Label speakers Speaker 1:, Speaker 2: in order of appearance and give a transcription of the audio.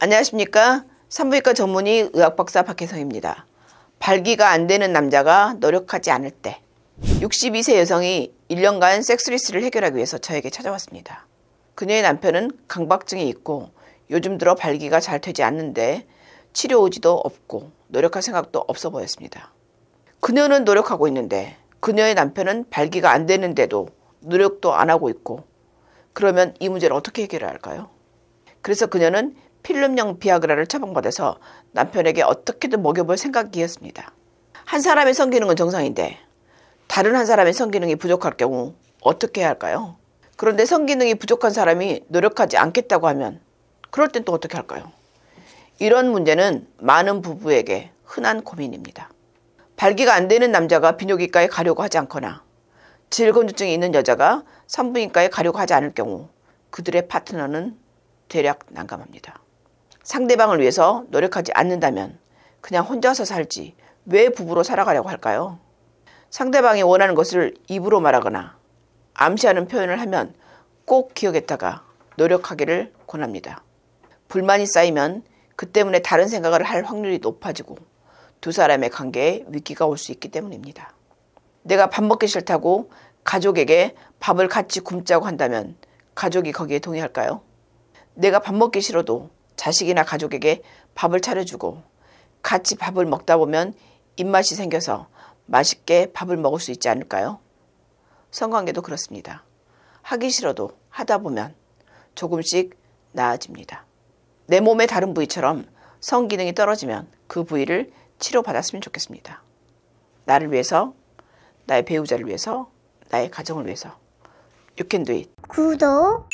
Speaker 1: 안녕하십니까. 산부인과 전문의 의학박사 박혜성입니다. 발기가 안 되는 남자가 노력하지 않을 때 62세 여성이 1년간 섹스리스를 해결하기 위해서 저에게 찾아왔습니다. 그녀의 남편은 강박증이 있고 요즘 들어 발기가 잘 되지 않는데 치료 의지도 없고 노력할 생각도 없어 보였습니다. 그녀는 노력하고 있는데 그녀의 남편은 발기가 안 되는데도 노력도 안 하고 있고 그러면 이 문제를 어떻게 해결할까요? 그래서 그녀는 필름형 비아그라를 처방받아서 남편에게 어떻게든 먹여볼 생각이었습니다. 한 사람의 성기능은 정상인데 다른 한 사람의 성기능이 부족할 경우 어떻게 해야 할까요? 그런데 성기능이 부족한 사람이 노력하지 않겠다고 하면 그럴 땐 또 어떻게 할까요? 이런 문제는 많은 부부에게 흔한 고민입니다. 발기가 안 되는 남자가 비뇨기과에 가려고 하지 않거나 질건조증이 있는 여자가 산부인과에 가려고 하지 않을 경우 그들의 파트너는 대략 난감합니다. 상대방을 위해서 노력하지 않는다면 그냥 혼자서 살지 왜 부부로 살아가려고 할까요? 상대방이 원하는 것을 입으로 말하거나 암시하는 표현을 하면 꼭 기억했다가 노력하기를 권합니다. 불만이 쌓이면 그 때문에 다른 생각을 할 확률이 높아지고 두 사람의 관계에 위기가 올 수 있기 때문입니다. 내가 밥 먹기 싫다고 가족에게 밥을 같이 굶자고 한다면 가족이 거기에 동의할까요? 내가 밥 먹기 싫어도 자식이나 가족에게 밥을 차려주고 같이 밥을 먹다 보면 입맛이 생겨서 맛있게 밥을 먹을 수 있지 않을까요? 성관계도 그렇습니다. 하기 싫어도 하다 보면 조금씩 나아집니다. 내 몸의 다른 부위처럼 성기능이 떨어지면 그 부위를 치료받았으면 좋겠습니다. 나를 위해서, 나의 배우자를 위해서, 나의 가정을 위해서. You can do it. 구독,